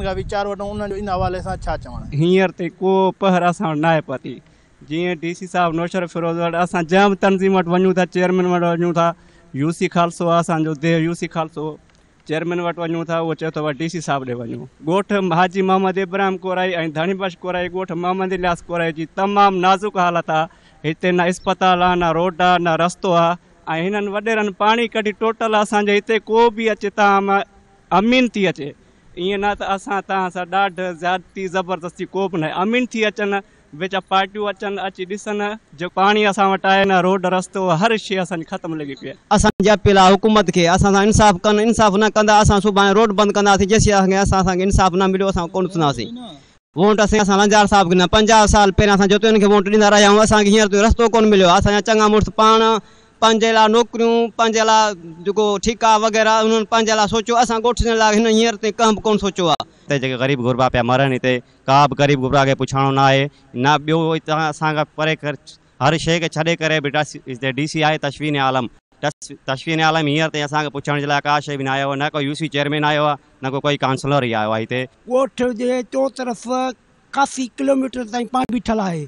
उन्हनि खां जो इन हवाले को डी सी नौशर फिरोज़ वटि असां तनज़ीम था चेयरमैन था यू सी खालसो अस असांजो सी खालसो चेयरमैन वटि वञूं था डी सी साहिब ॾे हाजी मोहम्मद इब्राहिम कोराई ऐं बश कोराई मोहम्मद इलियास कोराई जी तमाम नाज़ुक हालत आहे हिते न इस्पताल रोड न रस्तो आहे कढी टोटल असांजे को भी अचे तव्हां अमीन थी अचे ईअं न त असां तव्हां सां पाणी असां वटि आहे न रोड रस्तो हर शइ असांखे ख़तमु लॻी पई आहे अपील हुकूमत खे असां सां इंसाफ़ कनि इंसाफ़ न कंदा असां सुभाणे रोड बंदि कंदासीं जंहिंसीं इंसाफ़ न मिलियो असां कोन ॾिसंदासीं वोट असीं असां वंजार साहिब ॾिना साल पहिरियों असां जो वोट ॾींदा रहिया आहियूं असांखे हींअर रस्तो कोन मिलियो असांजा चङा मुड़ुसु पाण पंज अला नौकरियूं पंज अला जेको ठीका वग़ैरह उन्हनि पंज अला सोचियो असां ॻोठजण लाइ हिन हींअर ताईं कंहिं बि कोन ग़रीब गुरबा पिया मरनि हिते का बि ग़रीब गुरबा खे पुछाणो न आहे न ॿियो हितां परे कर हर शइ खे छॾे करे बि हिते डी सी आहे आलम तश्वीन आलम हींअर ताईं असांखे पुछण जे का शइ बि न आयो आहे न को चेयरमैन आयो आहे को कोई काउंसलर ई आयो आहे काफ़ी किलोमीटर ताईं पाणी बीठल आहे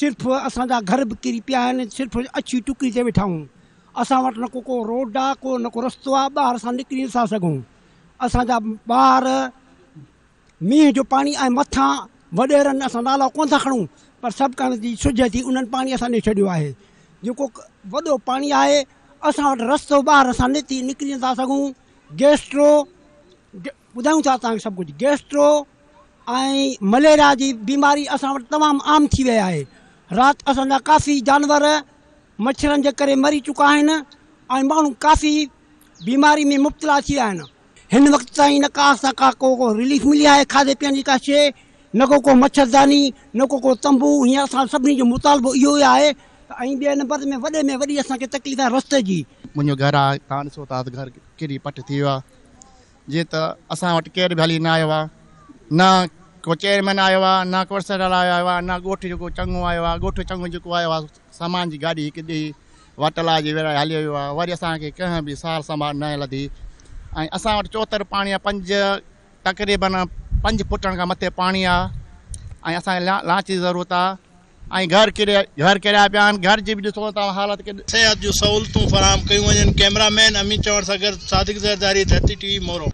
सिर्फ़ु असांजा घर बि किरी पिया आहिनि सिर्फ़ु अछी टुकड़ी ते वेठा आहियूं असां वटि न को को रोड आहे को न को रस्तो आहे ॿाहिरि असां निकिरी था सघूं असांजा ॿार मींहं जो पाणी ऐं मथां वॾेरनि असां नाला कोन था खणूं पर सभु कण जी सुज थी उन्हनि पाणी असां ॾेई छॾियो आहे जेको वॾो पाणी आहे असां वटि रस्तो ॿाहिरि असां निकिती निकिरी था सघूं गेस्ट्रो ॿुधायूं था तव्हांखे सभु कुझु गेस्ट्रो ऐं मलेरिया जी बीमारी असां वटि तमामु आम थी वई आहे राति असांजा काफ़ी जानवर मछरनि जे करे मरी चुका आहिनि ऐं माण्हू काफ़ी बीमारी में मुब्तला थी विया आहिनि हिन ताईं न का असां का को रिलीफ मिली आहे खाधे पीने जी का शइ न को को मच्छरदानी न को को तंबू हीअं असां सभिनी जो मुतालबो इहो आहे ऐं को चेयरमैन आयो आहे न कुर्सल आयो आहे न ॻोठु जेको चङो आयो आहे ॻोठु चङो जेको आयो आहे सामान जी गाॾी किथे वटला जे वेड़ा हली वियो आहे वरी असांखे कंहिं बि सार संभाल न हलंदी ऐं असां वटि चोहतरि पाणी आहे पंज तक़रीबन पंज पुटनि खां मथे पाणी आहे ऐं असांखे ला ज़रूरत आहे ऐं घर किरे घर किरिया पिया आहिनि घर जी बि ॾिसो तव्हां हालत सिहत जूं सहूलियतूं फराम कयूं वञनि कैमरामैन अमीत सां